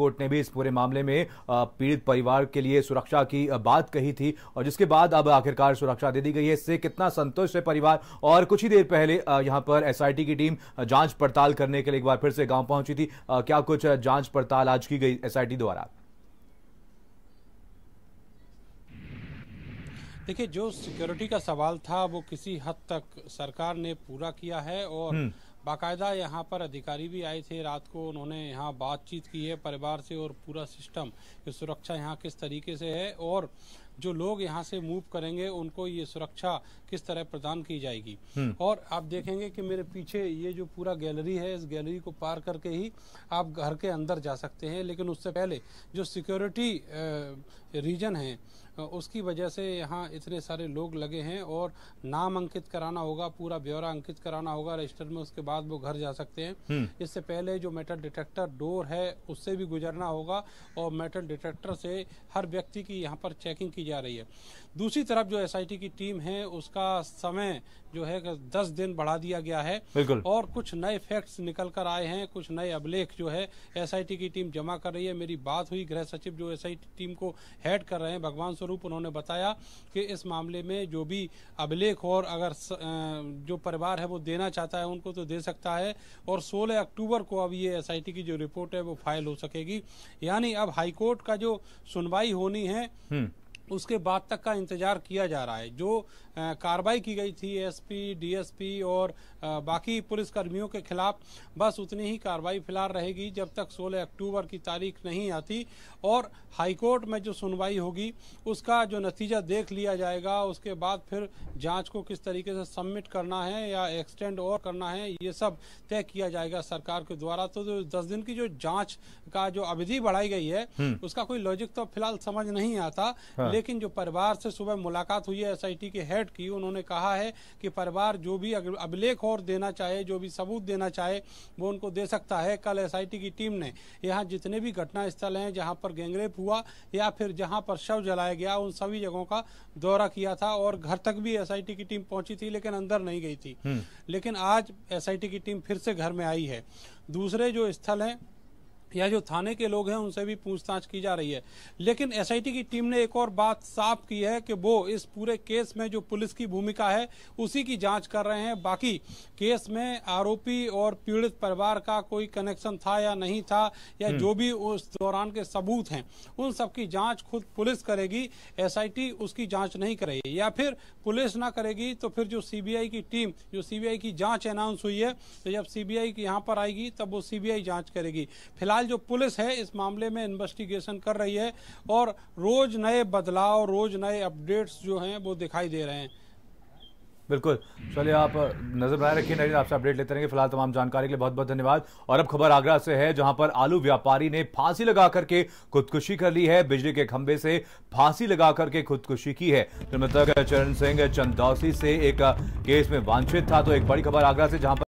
Court ने भी इस पूरे मामले में पीड़ित परिवार के लिए सुरक्षा की बात कही थी और जिसके बाद अब आखिरकार सुरक्षा दे दी गई है इससे कितना संतुष्ट है परिवार और कुछ ही देर पहले यहां पर एसआईटी की टीम जांच पड़ताल करने के लिए एक बार फिर से गांव पहुंची थी क्या कुछ जांच पड़ताल आज की गई एसआईटी द्वारा देखिए जो सिक्योरिटी का सवाल था वो किसी हद तक सरकार ने पूरा किया है और हम्म। बाकायदा यहाँ पर अधिकारी भी आए थे रात को उन्होंने यहाँ बातचीत की है परिवार से और पूरा सिस्टम कि सुरक्षा यहाँ किस तरीके से है और जो लोग यहाँ से मूव करेंगे उनको ये सुरक्षा किस तरह प्रदान की जाएगी हम्म। और आप देखेंगे कि मेरे पीछे ये जो पूरा गैलरी है इस गैलरी को पार करके ही आप घर के अंदर जा सकते हैं लेकिन उससे पहले जो सिक्योरिटी रीजन है उसकी वजह से यहाँ इतने सारे लोग लगे हैं और नाम अंकित कराना होगा पूरा ब्यौरा अंकित कराना होगा रजिस्टर में उसके बाद वो घर जा सकते हैं हम्म। इससे पहले जो मेटल डिटेक्टर डोर है उससे भी गुजरना होगा और मेटल डिटेक्टर से हर व्यक्ति की यहाँ पर चेकिंग की की जा रही है दूसरी तरफ जो एस की टीम है उसका समय जो है दस दिन बढ़ा दिया गया है और कुछ नए फैक्ट्स निकल कर आए हैं कुछ नए अभिलेख जो है एसआईटी की टीम जमा कर रही है मेरी बात हुई गृह सचिव जो एसआईटी टीम को हेड कर रहे हैं भगवान स्वरूप उन्होंने बताया कि इस मामले में जो भी अभिलेख और अगर जो परिवार है वो देना चाहता है उनको तो दे सकता है और सोलह अक्टूबर को अब ये एस की जो रिपोर्ट है वो फाइल हो सकेगी यानी अब हाईकोर्ट का जो सुनवाई होनी है हम्म। उसके बाद तक का इंतजार किया जा रहा है जो कार्रवाई की गई थी एसपी डीएसपी और आ, बाकी पुलिस कर्मियों के खिलाफ बस उतनी ही कार्रवाई फिलहाल रहेगी जब तक 16 अक्टूबर की तारीख नहीं आती और हाईकोर्ट में जो सुनवाई होगी उसका जो नतीजा देख लिया जाएगा उसके बाद फिर जांच को किस तरीके से सबमिट करना है या एक्सटेंड और करना है ये सब तय किया जाएगा सरकार के द्वारा तो जो दस दिन की जो जाँच का जो अवधि बढ़ाई गई है हम्म। उसका कोई लॉजिक तो फिलहाल समझ नहीं आता लेकिन हाँ। लेकिन जो परिवार से सुबह मुलाकात हुई है एसआईटी के हेड की उन्होंने कहा है कि परिवार जो भी अभिलेख और देना चाहे जो भी सबूत देना चाहे वो उनको दे सकता है कल एसआईटी की टीम ने यहाँ जितने भी घटना स्थल हैं जहाँ पर गैंगरेप हुआ या फिर जहाँ पर शव जलाया गया उन सभी जगहों का दौरा किया था और घर तक भी एस की टीम पहुंची थी लेकिन अंदर नहीं गई थी हम्म। लेकिन आज एस की टीम फिर से घर में आई है दूसरे जो स्थल हैं या जो थाने के लोग हैं उनसे भी पूछताछ की जा रही है लेकिन एसआईटी की टीम ने एक और बात साफ की है कि वो इस पूरे केस में जो पुलिस की भूमिका है उसी की जांच कर रहे हैं बाकी केस में आरोपी और पीड़ित परिवार का कोई कनेक्शन था या नहीं था या हम्म। जो भी उस दौरान के सबूत हैं उन सबकी जाँच खुद पुलिस करेगी एस उसकी जाँच नहीं करेगी या फिर पुलिस ना करेगी तो फिर जो सी की टीम जो सी की जाँच अनाउंस हुई है तो जब सी की यहाँ पर आएगी तब वो सी जाँच करेगी फिलहाल फिलहाल जो पुलिस है इस मामले में इन्वेस्टिगेशन कर रही है और रोज नए बदलाव रोज नए अपडेट्स जो हैं वो दिखाई दे रहे हैं बिल्कुल चलिए आप नजर बनाए रखिए नरेंद्र आपसे अपडेट लेते रहेंगे फिलहाल तमाम जानकारी के लिए बहुत बहुत धन्यवाद और अब खबर आगरा से है जहां पर आलू व्यापारी ने फांसी लगा करके खुदकुशी कर ली है बिजली के खंभे से फांसी लगा करके खुदकुशी की है मृतक चरण सिंह चंदौसी से एक केस में वांछित था तो एक बड़ी खबर आगरा से जहां